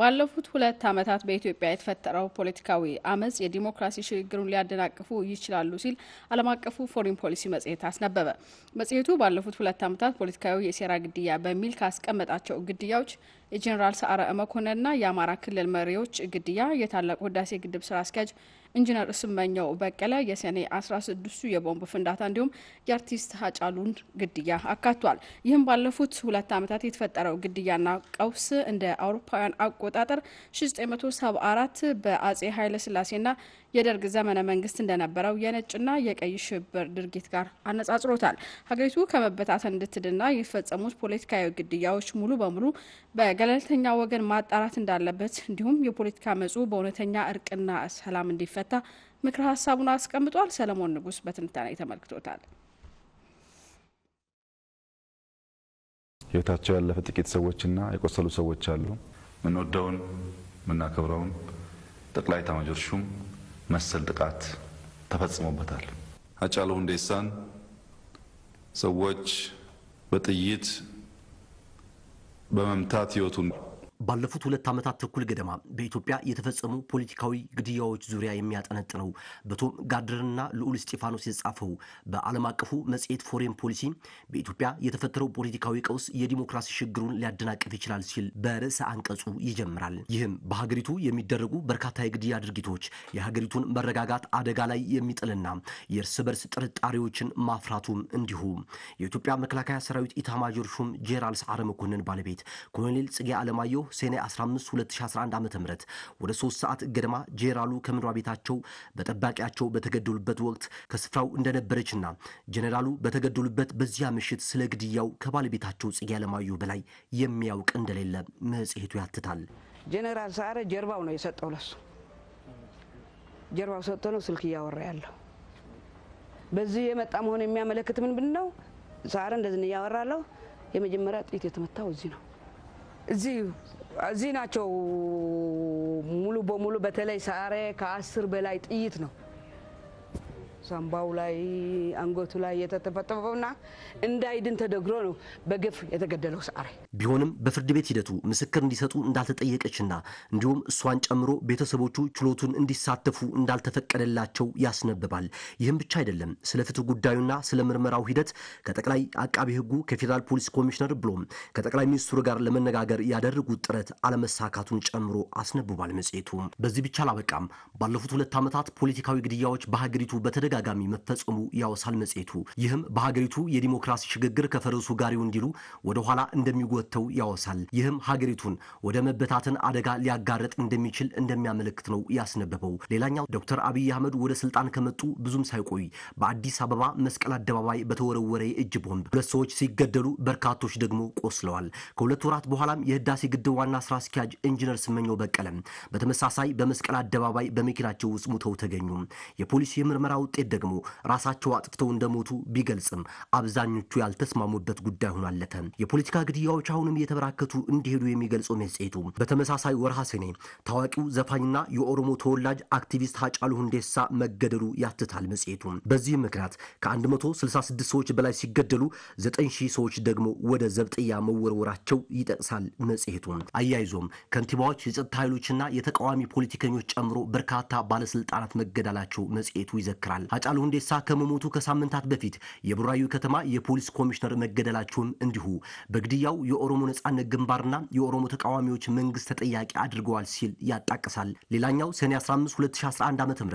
ባለፉት ሁለት ዓመታት በኢትዮጵያ የተፈጠረው ፖለቲካዊ አመፅ የዲሞክራሲ ሽግግሩን ሊያደናቅፉ ይችላሉ ሲል ዓለም አቀፉ ፎሪን ፖሊሲ መጽሔት አስነበበ። መጽሔቱ ባለፉት ሁለት ዓመታት ፖለቲካዊ የሴራ ግድያ በሚል ካስቀመጣቸው ግድያዎች የጄኔራል ሰዓረ መኮንንና የአማራ ክልል መሪዎች ግድያ፣ የታላቁ ህዳሴ ግድብ ስራ አስኪያጅ ኢንጂነር ስመኘው በቀለ የሰኔ 16ቱ የቦምብ ፍንዳታ እንዲሁም የአርቲስት ሀጫሉን ግድያ አካቷል። ይህም ባለፉት ሁለት ዓመታት የተፈጠረው ግድያና ቀውስ እንደ አውሮፓውያን አቆጣጠር 1974 በአጼ ኃይለስላሴና የደርግ ዘመነ መንግስት እንደነበረው የነጭና የቀይ ሽብር ድርጊት ጋር አነጻጽሮታል። ሀገሪቱ ከመበታተን እንድትድና የሚፈጸሙት ፖለቲካዊ ግድያዎች ሙሉ በሙሉ በገለልተኛ ወገን ማጣራት እንዳለበት እንዲሁም የፖለቲካ መጽ በእውነተኛ እርቅና ሰላም እንዲፈ እንዲፈታ ምክረ ሀሳቡን አስቀምጧል። ሰለሞን ንጉስ በትንታኔ ተመልክቶታል። ህይወታቸው ያለፈ ጥቂት ሰዎችና የቆሰሉ ሰዎች አሉ። ምንወደውን ምናከብረውን ጠቅላይ ኤታማዦር ሹም መሰል ጥቃት ተፈጽሞበታል። ሃጫሉ ሁንዴሳን ሰዎች በጥይት በመምታት ህይወቱን ባለፉት ሁለት ዓመታት ተኩል ገደማ በኢትዮጵያ የተፈጸሙ ፖለቲካዊ ግድያዎች ዙሪያ የሚያጠነጥነው በቶም ጋድርና ልዑል እስጢፋኖስ የተጻፈው በዓለም አቀፉ መጽሔት ፎሬን ፖሊሲ በኢትዮጵያ የተፈጠረው ፖለቲካዊ ቀውስ የዲሞክራሲ ሽግሩን ሊያደናቅፍ ይችላል ሲል በርዕሰ አንቀጹ ይጀምራል። ይህም በሀገሪቱ የሚደረጉ በርካታ የግድያ ድርጊቶች የሀገሪቱን መረጋጋት አደጋ ላይ የሚጥልና የእርስ በርስ ጥርጣሬዎችን ማፍራቱም እንዲሁ የኢትዮጵያ መከላከያ ሰራዊት ኢታማጆር ሹም ጄራልስ አረመኮንን ባለቤት ኮሎኔል ጽጌ አለማየሁ ሴኔ 15 2011 ዓ ም ወደ ሶስት ሰዓት ገደማ ጄኔራሉ ከመኖሪያ ቤታቸው በጠባቂያቸው በተገደሉበት ወቅት ከስፍራው እንደነበረችና ጄኔራሉ በተገደሉበት በዚያ ምሽት ስለ ግድያው ከባለቤታቸው ጽጌ አለማየሁ በላይ የሚያውቅ እንደሌለ መጽሔቱ ያትታል። ጄኔራል ሳረ ጀርባው ነው የሰጠው ለሱ ጀርባው ሰጥቶ ነው ስልክ እያወራ ያለው። በዚህ የመጣ መሆን የሚያመለክት ምን ብን ነው? ሳረ እንደዚህ እያወራለሁ። የመጀመሪያ ጥይት የተመታው እዚህ ነው እዚህ እዚህ ናቸው ሙሉ በሙሉ በተለይ ሳሬ ከአስር በላይ ጥይት ነው ሳምባው ላይ አንገቱ ላይ የተተፈጠፈውና እንዳይድን ተደግሮ ነው በግፍ የተገደለው ሰዓሬ። ቢሆንም በፍርድ ቤት ሂደቱ ምስክር እንዲሰጡ እንዳልተጠየቀችና እንዲሁም እሷን ጨምሮ ቤተሰቦቹ ችሎቱን እንዲሳተፉ እንዳልተፈቀደላቸው ያስነብባል። ይህም ብቻ አይደለም። ስለ ፍትህ ጉዳዩና ስለ ምርመራው ሂደት ከጠቅላይ አቃቢ ህጉ ከፌዴራል ፖሊስ ኮሚሽነር ብሎም ከጠቅላይ ሚኒስትሩ ጋር ለመነጋገር ያደረጉት ጥረት አለመሳካቱን ጨምሮ አስነብቧል መጽሄቱ። በዚህ ብቻ አላበቃም። ባለፉት ሁለት ዓመታት ፖለቲካዊ ግድያዎች በሀገሪቱ በተደ በተደጋጋሚ መፈጸሙ ያወሳል መጽሔቱ። ይህም በሀገሪቱ የዲሞክራሲ ሽግግር ከፈረሱ ጋሪው እንዲሉ ወደኋላ እንደሚጎተው ያወሳል። ይህም ሀገሪቱን ወደ መበታተን አደጋ ሊያጋረጥ እንደሚችል እንደሚያመለክት ነው ያስነበበው። ሌላኛው ዶክተር አብይ አህመድ ወደ ስልጣን ከመጡ ብዙም ሳይቆይ በአዲስ አበባ መስቀል አደባባይ በተወረወረ የእጅ ቦምብ ሁለት ሰዎች ሲገደሉ በርካቶች ደግሞ ቆስለዋል። ከሁለት ወራት በኋላም የህዳሴ ግድብ ዋና ስራ አስኪያጅ ኢንጂነር ስመኘው በቀለም በተመሳሳይ በመስቀል አደባባይ በመኪናቸው ውስጥ ሙተው ተገኙ። የፖሊስ የምርመራ ውጤት ኬት ደግሞ ራሳቸው አጥፍተው እንደሞቱ ቢገልጽም አብዛኞቹ ያልተስማሙበት ጉዳይ ሆኗለተ። የፖለቲካ ግድያዎች አሁንም እየተበራከቱ እንዲሄዱ የሚገልጸው መጽሔቱ በተመሳሳይ ወርሃ ሰኔ ታዋቂው ዘፋኝና የኦሮሞ ተወላጅ አክቲቪስት ሀጫሉ ሁንዴሳ መገደሉ ያትታል መጽሔቱ። በዚህም ምክንያት ከ166 ሰዎች በላይ ሲገደሉ 9000 ሰዎች ደግሞ ወደ ዘብጥያ መወርወራቸው ይጠቅሳል መጽሔቱ። አያይዞም ከንቲባዎች፣ የጸጥታ ኃይሎችና የተቃዋሚ ፖለቲከኞች ጨምሮ በርካታ ባለስልጣናት መገደላቸው መጽሔቱ ይዘክራል። አጫሉ ሁንዴሳ ከመሞቱ ከሳምንታት በፊት የቡራዩ ከተማ የፖሊስ ኮሚሽነር መገደላቸውን እንዲሁ በግድያው የኦሮሞ ነጻነት ግንባርና የኦሮሞ ተቃዋሚዎች መንግስት ተጠያቂ አድርገዋል ሲል ያጣቅሳል። ሌላኛው ሰኔ 15 2011 ዓ.ም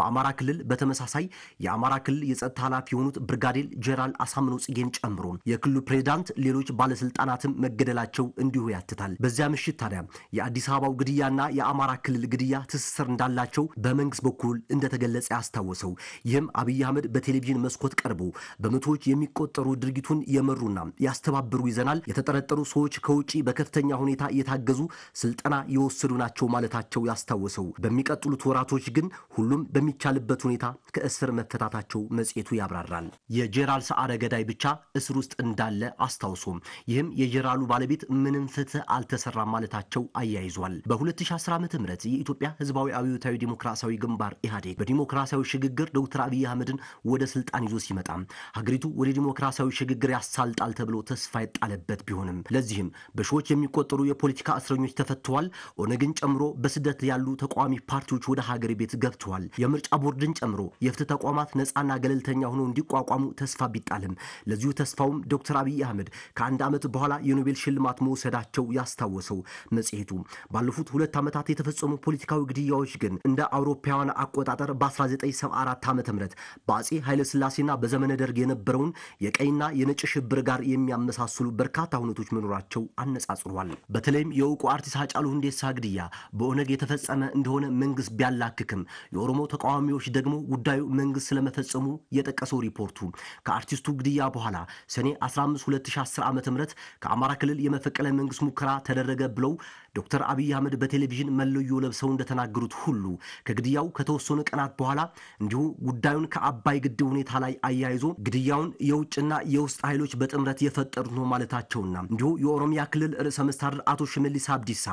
በአማራ ክልል በተመሳሳይ የአማራ ክልል የጸጥታ ኃላፊ የሆኑት ብርጋዴር ጄኔራል አሳምነው ጽጌን ጨምሮ የክልሉ ፕሬዚዳንት፣ ሌሎች ባለስልጣናትም መገደላቸው እንዲሁ ያትታል። በዚያ ምሽት ታዲያ የአዲስ አበባው ግድያና የአማራ ክልል ግድያ ትስስር እንዳላቸው በመንግስት በኩል እንደተገለጸ ያስታወሰው ይህም አብይ አህመድ በቴሌቪዥን መስኮት ቀርቦ በመቶዎች የሚቆጠሩ ድርጊቱን የመሩና ያስተባበሩ ይዘናል የተጠረጠሩ ሰዎች ከውጭ በከፍተኛ ሁኔታ እየታገዙ ስልጠና የወሰዱ ናቸው ማለታቸው ያስታወሰው በሚቀጥሉት ወራቶች ግን ሁሉም በሚቻልበት ሁኔታ ከእስር መፈታታቸው መጽሔቱ ያብራራል። የጄራል ሰዓረ ገዳይ ብቻ እስር ውስጥ እንዳለ አስታውሶም ይህም የጄራሉ ባለቤት ምንም ፍትህ አልተሰራም ማለታቸው አያይዟል። በ2010 ዓ ም የኢትዮጵያ ህዝባዊ አብዮታዊ ዲሞክራሲያዊ ግንባር ኢህአዴግ በዲሞክራሲያዊ ሽግግር ዶክተር አብይ አህመድን ወደ ስልጣን ይዞ ሲመጣ ሀገሪቱ ወደ ዲሞክራሲያዊ ሽግግር ያሳልጣል ተብሎ ተስፋ የጣለበት ቢሆንም ለዚህም በሺዎች የሚቆጠሩ የፖለቲካ እስረኞች ተፈተዋል። ኦነግን ጨምሮ በስደት ያሉ ተቃዋሚ ፓርቲዎች ወደ ሀገር ቤት ገብተዋል። የምርጫ ቦርድን ጨምሮ የፍትህ ተቋማት ነፃና ገለልተኛ ሆኖ እንዲቋቋሙ ተስፋ ቢጣልም ለዚሁ ተስፋውም ዶክተር አብይ አህመድ ከአንድ ዓመት በኋላ የኖቤል ሽልማት መውሰዳቸው ያስታወሰው መጽሔቱ ባለፉት ሁለት ዓመታት የተፈጸሙ ፖለቲካዊ ግድያዎች ግን እንደ አውሮፓውያን አቆጣጠር በ1974 ዓ ም በአጼ ኃይለሥላሴና በዘመነ ደርግ የነበረውን የቀይና የነጭ ሽብር ጋር የሚያመሳስሉ በርካታ ሁነቶች መኖራቸው አነጻጽሯል። በተለይም የእውቁ አርቲስት ሃጫሉ ሁንዴሳ ግድያ በኦነግ የተፈጸመ እንደሆነ መንግስት ቢያላክክም የኦሮሞ ተቃዋሚዎች ደግሞ ጉዳዩ መንግስት ስለመፈጸሙ የጠቀሰው ሪፖርቱ ከአርቲስቱ ግድያ በኋላ ሰኔ 15 2010 ዓ ም ከአማራ ክልል የመፈቀለ መንግስት ሙከራ ተደረገ ብለው ዶክተር አብይ አህመድ በቴሌቪዥን መለዮ ለብሰው እንደተናገሩት ሁሉ ከግድያው ከተወሰኑ ቀናት በኋላ እንዲሁ ጉዳዩን ከአባይ ግድብ ሁኔታ ላይ አያይዞ ግድያውን የውጭና የውስጥ ኃይሎች በጥምረት የፈጠሩት ነው ማለታቸውና እንዲሁ የኦሮሚያ ክልል ርዕሰ መስተዳድር አቶ ሽመልስ አብዲሳ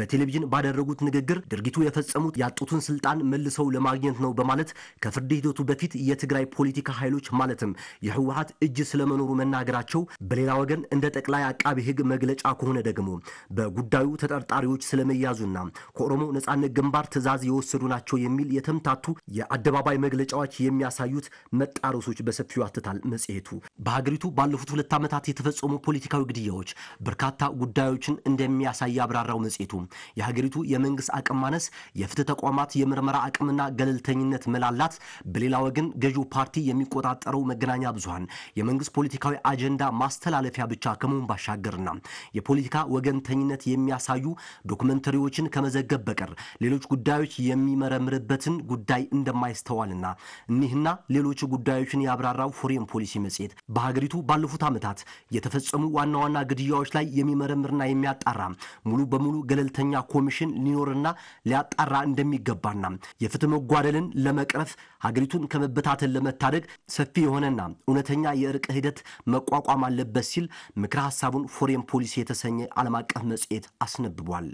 በቴሌቪዥን ባደረጉት ንግግር ድርጊቱ የፈጸሙት ያጡትን ስልጣን መልሰው ለማግኘት ነው በማለት ከፍርድ ሂደቱ በፊት የትግራይ ፖለቲካ ኃይሎች ማለትም የህወሀት እጅ ስለመኖሩ መናገራቸው፣ በሌላ ወገን እንደ ጠቅላይ አቃቢ ህግ መግለጫ ከሆነ ደግሞ በጉዳዩ ተጠርጣ ተጠርጣሪዎች ስለመያዙና ከኦሮሞ ነጻነት ግንባር ትዕዛዝ የወሰዱ ናቸው የሚል የተምታቱ የአደባባይ መግለጫዎች የሚያሳዩት መጣረሶች በሰፊው አትታል መጽሔቱ። በሀገሪቱ ባለፉት ሁለት ዓመታት የተፈጸሙ ፖለቲካዊ ግድያዎች በርካታ ጉዳዮችን እንደሚያሳይ ያብራራው መጽሔቱ የሀገሪቱ የመንግስት አቅም ማነስ፣ የፍትህ ተቋማት የምርመራ አቅምና ገለልተኝነት መላላት፣ በሌላ ወገን ገዢው ፓርቲ የሚቆጣጠረው መገናኛ ብዙሃን የመንግስት ፖለቲካዊ አጀንዳ ማስተላለፊያ ብቻ ከመሆን ባሻገርና የፖለቲካ ወገንተኝነት የሚያሳዩ ዶክመንተሪዎችን ከመዘገብ በቀር ሌሎች ጉዳዮች የሚመረምርበትን ጉዳይ እንደማይስተዋልና እኒህና ሌሎች ጉዳዮችን ያብራራው ፎሬን ፖሊሲ መጽሔት በሀገሪቱ ባለፉት ዓመታት የተፈጸሙ ዋና ዋና ግድያዎች ላይ የሚመረምርና የሚያጣራ ሙሉ በሙሉ ገለልተኛ ኮሚሽን ሊኖርና ሊያጣራ እንደሚገባና የፍትህ መጓደልን ለመቅረፍ ሀገሪቱን ከመበታተን ለመታደግ ሰፊ የሆነና እውነተኛ የእርቅ ሂደት መቋቋም አለበት ሲል ምክረ ሀሳቡን ፎሬን ፖሊሲ የተሰኘ ዓለም አቀፍ መጽሔት አስነብ አስነብቧል።